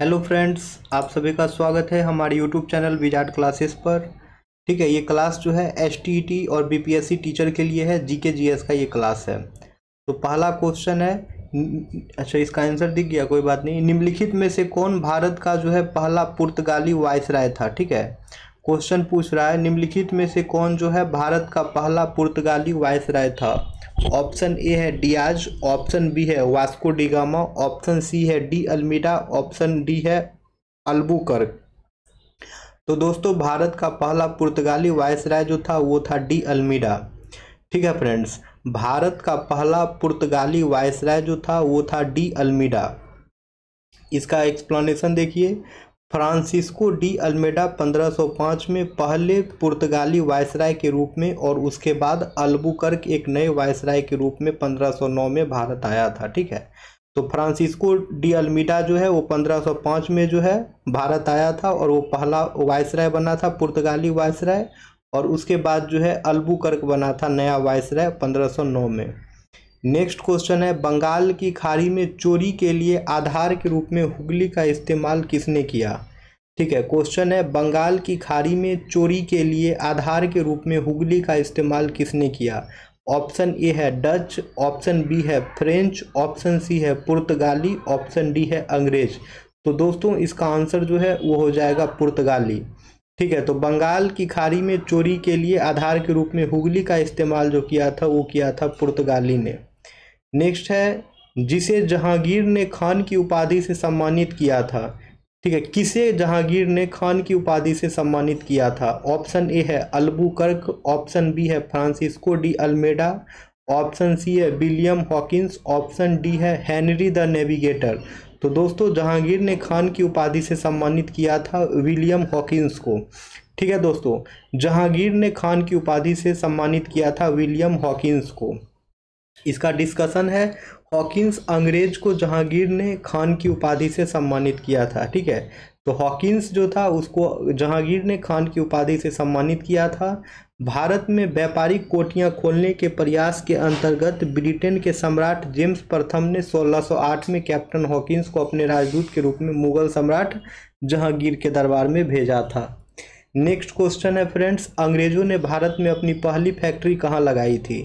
hello friends आप सभी का स्वागत है हमारे यूट्यूब चैनल विजाट क्लासेस पर ठीक है ये क्लास जो है एस e और बीपीएससी टीचर के लिए है जीके जीएस का ये क्लास है तो पहला क्वेश्चन है अच्छा इसका आंसर दिख गया कोई बात नहीं निम्नलिखित में से कौन भारत का जो है पहला पुर्तगाली राय था ठीक है क्वेश्चन पूछ रहा है निम्नलिखित में से कौन जो है भारत का पहला पुर्तगाली राय था ऑप्शन ए है डियाज ऑप्शन बी है वास्को डिगामा ऑप्शन सी है डी अल्मीडा ऑप्शन डी है अल्बुकर तो दोस्तों भारत का पहला पुर्तगाली राय जो था वो था डी अल्मीडा ठीक है फ्रेंड्स भारत का पहला पुर्तगाली राय जो था वो था डी अल्मीडा इसका एक्सप्लेनेशन देखिए फ्रांसिस्को डी अल्मेडा 1505 में पहले पुर्तगाली वायसराय के रूप में और उसके बाद अल्बुकर्क एक नए वायसराय के रूप में 1509 में भारत आया था ठीक है तो फ्रांसिस्को डी अल्मीडा जो है वो 1505 में जो है भारत आया था और वो पहला वायसराय बना था पुर्तगाली वायसराय और उसके बाद जो है अल्बुकर्क बना था नया वायसराय पंद्रह में नेक्स्ट क्वेश्चन है बंगाल की खाड़ी में चोरी के लिए आधार के रूप में हुगली का इस्तेमाल किसने किया ठीक है क्वेश्चन है बंगाल की खाड़ी में चोरी के लिए आधार के रूप में हुगली का इस्तेमाल किसने किया ऑप्शन ए है डच ऑप्शन बी है फ्रेंच ऑप्शन सी है पुर्तगाली ऑप्शन डी है अंग्रेज तो दोस्तों इसका आंसर जो है वो हो जाएगा पुर्तगाली ठीक है तो बंगाल की खाड़ी में चोरी के लिए आधार के रूप में हुगली का इस्तेमाल जो किया था वो किया था पुर्तगाली ने नेक्स्ट है जिसे जहांगीर ने खान की उपाधि से सम्मानित किया था ठीक है किसे जहांगीर ने खान की उपाधि से सम्मानित किया था ऑप्शन ए है कर्क ऑप्शन बी है Francisco de Almeida option C है विलियम हॉकिंस ऑप्शन डी है हेनरी द नेविगेटर तो दोस्तों जहांगीर ने खान की उपाधि से सम्मानित किया था विलियम हॉकिंस को ठीक है दोस्तों जहांगीर ने खान की उपाधि से सम्मानित किया था विलियम हॉकिंस को इसका डिस्कशन है हॉकिंस अंग्रेज को जहांगीर ने खान की उपाधि से सम्मानित किया था ठीक है तो हॉकिंस जो था उसको जहांगीर ने खान की उपाधि से सम्मानित किया था भारत में व्यापारिक कोटियां खोलने के प्रयास के अंतर्गत ब्रिटेन के सम्राट जेम्स प्रथम ने 1608 में कैप्टन हॉकिंस को अपने राजदूत के रूप में मुगल सम्राट जहांगीर के दरबार में भेजा था नेक्स्ट क्वेश्चन है फ्रेंड्स अंग्रेजों ने भारत में अपनी पहली फैक्ट्री कहाँ लगाई थी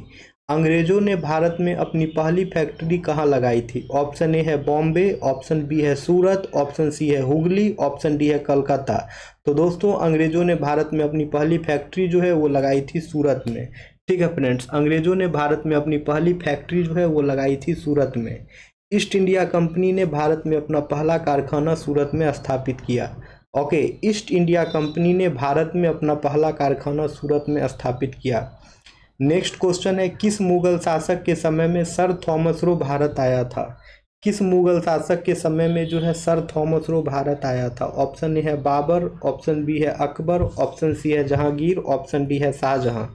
अंग्रेजों ने भारत में अपनी पहली फैक्ट्री कहाँ लगाई थी ऑप्शन ए है बॉम्बे ऑप्शन बी है सूरत ऑप्शन सी है हुगली ऑप्शन डी है कलकत्ता तो दोस्तों अंग्रेजों ने भारत में अपनी पहली फैक्ट्री जो है वो लगाई थी सूरत में ठीक है फ्रेंड्स अंग्रेजों ने भारत में अपनी पहली फैक्ट्री जो है वो लगाई थी सूरत में ईस्ट इंडिया कंपनी ने भारत में अपना पहला कारखाना सूरत में स्थापित किया ओके ईस्ट इंडिया कंपनी ने भारत में अपना पहला कारखाना सूरत में स्थापित किया नेक्स्ट क्वेश्चन है किस मुगल शासक के समय में सर थॉमस रो भारत आया था किस मुगल शासक के समय में जो है सर थॉमस रो भारत आया था ऑप्शन ए है बाबर ऑप्शन बी है अकबर ऑप्शन सी है जहांगीर ऑप्शन डी है शाहजहां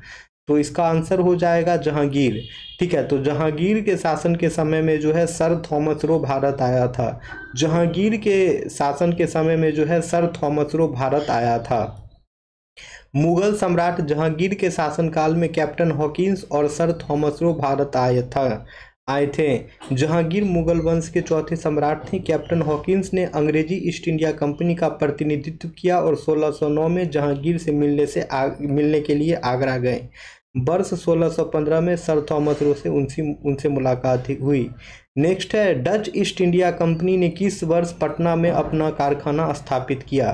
तो इसका आंसर हो जाएगा जहांगीर ठीक है तो जहांगीर के शासन के समय में जो है सर थॉमस रो भारत आया था जहांगीर के शासन के समय में जो है सर थॉमस रो भारत आया था मुगल सम्राट जहांगीर के शासनकाल में कैप्टन हॉकिंस और सर थॉमस रो भारत आए था आए थे जहांगीर मुगल वंश के चौथे सम्राट थे कैप्टन हॉकिंस ने अंग्रेजी ईस्ट इंडिया कंपनी का प्रतिनिधित्व किया और 1609 में जहांगीर से मिलने से आ, मिलने के लिए आगरा गए वर्ष 1615 में सर थॉमस रो से उनसे उनसे मुलाकात हुई नेक्स्ट है डच ईस्ट इंडिया कंपनी ने किस वर्ष पटना में अपना कारखाना स्थापित किया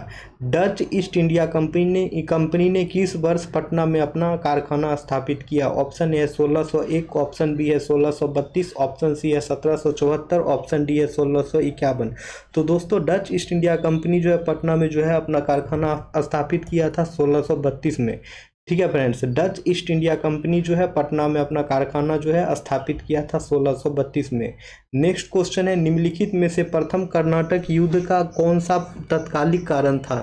डच ईस्ट इंडिया कंपनी ने कंपनी ने किस वर्ष पटना में अपना कारखाना स्थापित किया ऑप्शन ए है 1601 ऑप्शन बी है 1632 ऑप्शन सी है 1774 ऑप्शन डी है सोलह तो दोस्तों डच ईस्ट इंडिया कंपनी जो है पटना में जो है अपना कारखाना स्थापित किया था सोलह में ठीक है friends Dutch East India company जो है पटना में अपना कारखाना जो है स्थापित किया था 1632 में नेक्स्ट क्वेश्चन है निम्नलिखित में से प्रथम कर्नाटक युद्ध का कौन सा तत्कालिक कारण था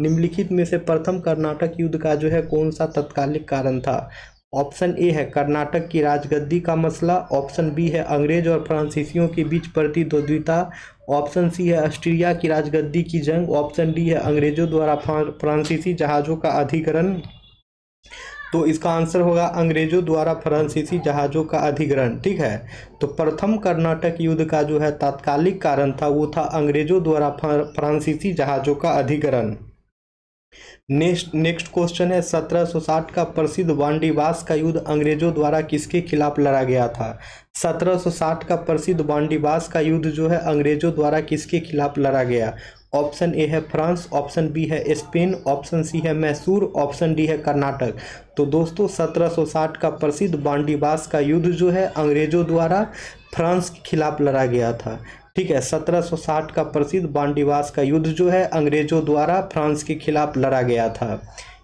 निम्नलिखित में से प्रथम कर्नाटक युद्ध का जो है कौन सा तत्कालिक कारण था ऑप्शन ए है कर्नाटक की राजगद्दी का मसला ऑप्शन बी है अंग्रेज और फ्रांसीसियों के बीच प्रतिद्वंद्विता ऑप्शन सी है ऑस्ट्रिया की राजगद्दी की जंग ऑप्शन डी है अंग्रेजों द्वारा फ्रांसीसी जहाज़ों का अधिकरण तो इसका आंसर होगा अंग्रेजों द्वारा फ्रांसीसी जहाज़ों का अधिग्रहण ठीक है तो प्रथम कर्नाटक युद्ध का जो है तात्कालिक कारण था वो था अंग्रेजों द्वारा फ्रांसीसी जहाज़ों का अधिग्रहण नेक्स्ट नेक्स्ट क्वेश्चन है 1760 का प्रसिद्ध बांडीवास का युद्ध अंग्रेजों द्वारा किसके खिलाफ लड़ा गया था 1760 का प्रसिद्ध बांडीवास का युद्ध जो है अंग्रेजों द्वारा किसके खिलाफ लड़ा गया ऑप्शन ए है फ्रांस ऑप्शन बी है स्पेन ऑप्शन सी है मैसूर ऑप्शन डी है कर्नाटक तो दोस्तों 1760 का प्रसिद्ध बांडीबास का युद्ध जो है अंग्रेजों द्वारा फ्रांस के खिलाफ लड़ा गया था ठीक है 1760 का प्रसिद्ध बांडीवास का युद्ध जो है अंग्रेजों द्वारा फ्रांस के खिलाफ लड़ा गया था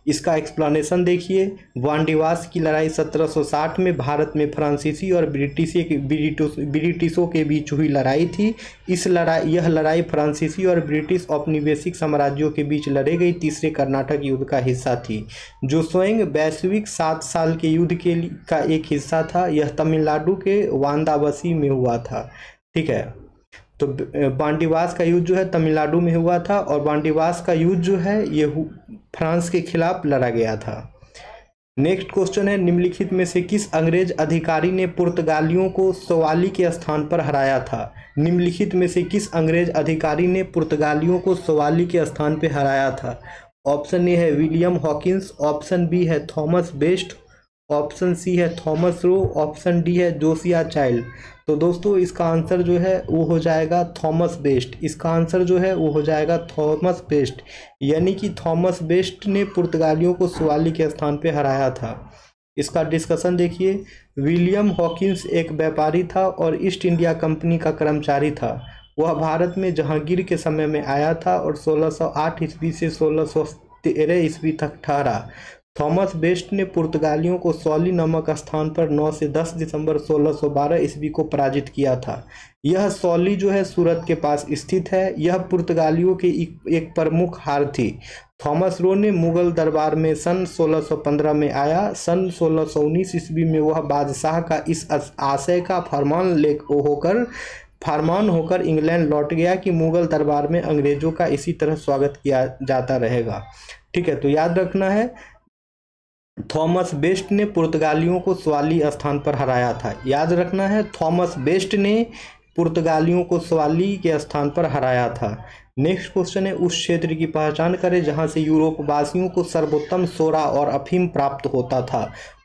इसका एक्सप्लेनेशन देखिए वानडिवास की लड़ाई 1760 में भारत में फ्रांसीसी और ब्रिटिशी ब्रिटिशों के बीच हुई लड़ाई थी इस लड़ाई यह लड़ाई फ्रांसीसी और ब्रिटिश औपनिवेशिक साम्राज्यों के बीच लड़े गई तीसरे कर्नाटक युद्ध का हिस्सा थी जो स्वयं वैश्विक सात साल के युद्ध के का एक हिस्सा था यह तमिलनाडु के वांदावसी में हुआ था ठीक है तो बांडीवास का युद्ध जो है तमिलनाडु में हुआ था और बांडीवास का युद्ध जो है ये फ्रांस के खिलाफ लड़ा गया था नेक्स्ट क्वेश्चन है निम्नलिखित में से किस अंग्रेज अधिकारी ने पुर्तगालियों को सवाली के स्थान पर हराया था निम्नलिखित में से किस अंग्रेज अधिकारी ने पुर्तगालियों को सवाली के स्थान पर हराया था ऑप्शन ए है विलियम हॉकिंस ऑप्शन बी है थॉमस बेस्ट ऑप्शन सी है थॉमस रो ऑप्शन डी है जोसिया चाइल्ड तो दोस्तों इसका आंसर जो है वो हो जाएगा थॉमस बेस्ट इसका आंसर जो है वो हो जाएगा थॉमस बेस्ट यानी कि थॉमस बेस्ट ने पुर्तगालियों को सुवाली के स्थान पर हराया था इसका डिस्कशन देखिए विलियम हॉकिंस एक व्यापारी था और ईस्ट इंडिया कंपनी का कर्मचारी था वह भारत में जहांगीर के समय में आया था और 1608 ईस्वी से 1613 ईस्वी तक ठहरा थॉमस बेस्ट ने पुर्तगालियों को सौली नामक स्थान पर 9 से 10 दिसंबर 1612 ईस्वी को पराजित किया था यह सौली जो है सूरत के पास स्थित है यह पुर्तगालियों की एक प्रमुख हार थी थॉमस रो ने मुगल दरबार में सन 1615 में आया सन 1619 ईस्वी में वह बादशाह का इस आशय का फरमान ले होकर फरमान होकर इंग्लैंड लौट गया कि मुगल दरबार में अंग्रेजों का इसी तरह स्वागत किया जाता रहेगा ठीक है तो याद रखना है थॉमस बेस्ट ने पुर्तगालियों को सवाली स्थान पर हराया था याद रखना है थॉमस बेस्ट ने पुर्तगालियों को सवाली के स्थान पर हराया था नेक्स्ट क्वेश्चन है उस क्षेत्र की पहचान करें जहां से यूरोप वासियों को सर्वोत्तम सोरा और अफीम प्राप्त होता था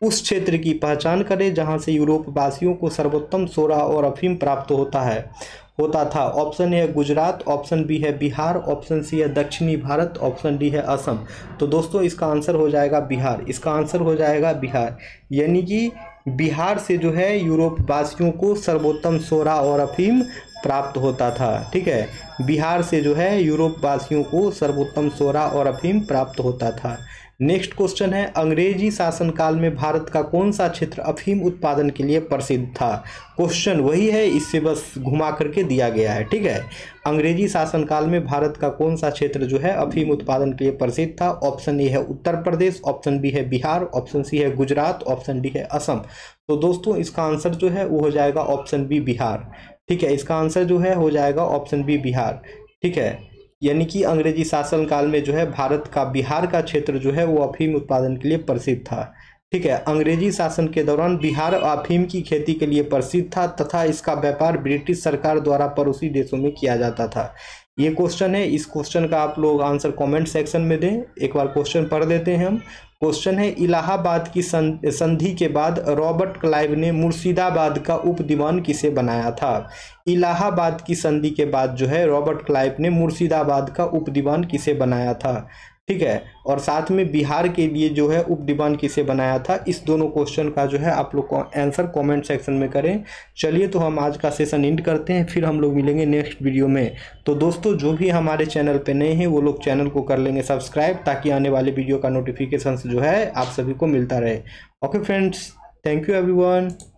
उस क्षेत्र की पहचान करें जहां से यूरोप वासियों को सर्वोत्तम सोरा और अफीम प्राप्त होता है होता था ऑप्शन ए है गुजरात ऑप्शन बी है बिहार ऑप्शन सी है दक्षिणी भारत ऑप्शन डी है असम तो दोस्तों इसका आंसर हो जाएगा बिहार इसका आंसर हो जाएगा बिहार यानी कि बिहार से जो है यूरोप वासियों को सर्वोत्तम सोरा और अफीम प्राप्त होता था ठीक है बिहार से जो है यूरोप वासियों को सर्वोत्तम सोरा और अफीम प्राप्त होता था नेक्स्ट क्वेश्चन है अंग्रेजी शासनकाल में भारत का कौन सा क्षेत्र अफीम उत्पादन के लिए प्रसिद्ध था क्वेश्चन वही है इससे बस घुमा करके दिया गया है ठीक है अंग्रेजी शासनकाल में भारत का कौन सा क्षेत्र जो है अफीम उत्पादन के लिए प्रसिद्ध था ऑप्शन ए है उत्तर प्रदेश ऑप्शन बी है बिहार ऑप्शन सी है गुजरात ऑप्शन डी है असम तो दोस्तों इसका आंसर जो है वो हो जाएगा ऑप्शन बी बिहार ठीक है इसका आंसर जो है हो जाएगा ऑप्शन बी बिहार ठीक है यानी कि अंग्रेजी शासन काल में जो है भारत का बिहार का क्षेत्र जो है वो अफीम उत्पादन के लिए प्रसिद्ध था ठीक है अंग्रेजी शासन के दौरान बिहार अफीम की खेती के लिए प्रसिद्ध था तथा इसका व्यापार ब्रिटिश सरकार द्वारा पड़ोसी देशों में किया जाता था ये क्वेश्चन है इस क्वेश्चन का आप लोग आंसर कमेंट सेक्शन में दें एक बार क्वेश्चन पढ़ देते हैं हम क्वेश्चन है इलाहाबाद की संधि के बाद रॉबर्ट क्लाइव ने मुर्शिदाबाद का उपदीवान किसे बनाया था इलाहाबाद की संधि के बाद जो है रॉबर्ट क्लाइव ने मुर्शिदाबाद का उपदीवान किसे बनाया था ठीक है और साथ में बिहार के लिए जो है उप डिमांड किसे बनाया था इस दोनों क्वेश्चन का जो है आप लोग आंसर कमेंट सेक्शन में करें चलिए तो हम आज का सेशन एंड करते हैं फिर हम लोग मिलेंगे नेक्स्ट वीडियो में तो दोस्तों जो भी हमारे चैनल पे नए हैं वो लोग चैनल को कर लेंगे सब्सक्राइब ताकि आने वाले वीडियो का नोटिफिकेशन जो है आप सभी को मिलता रहे okay friends thank you every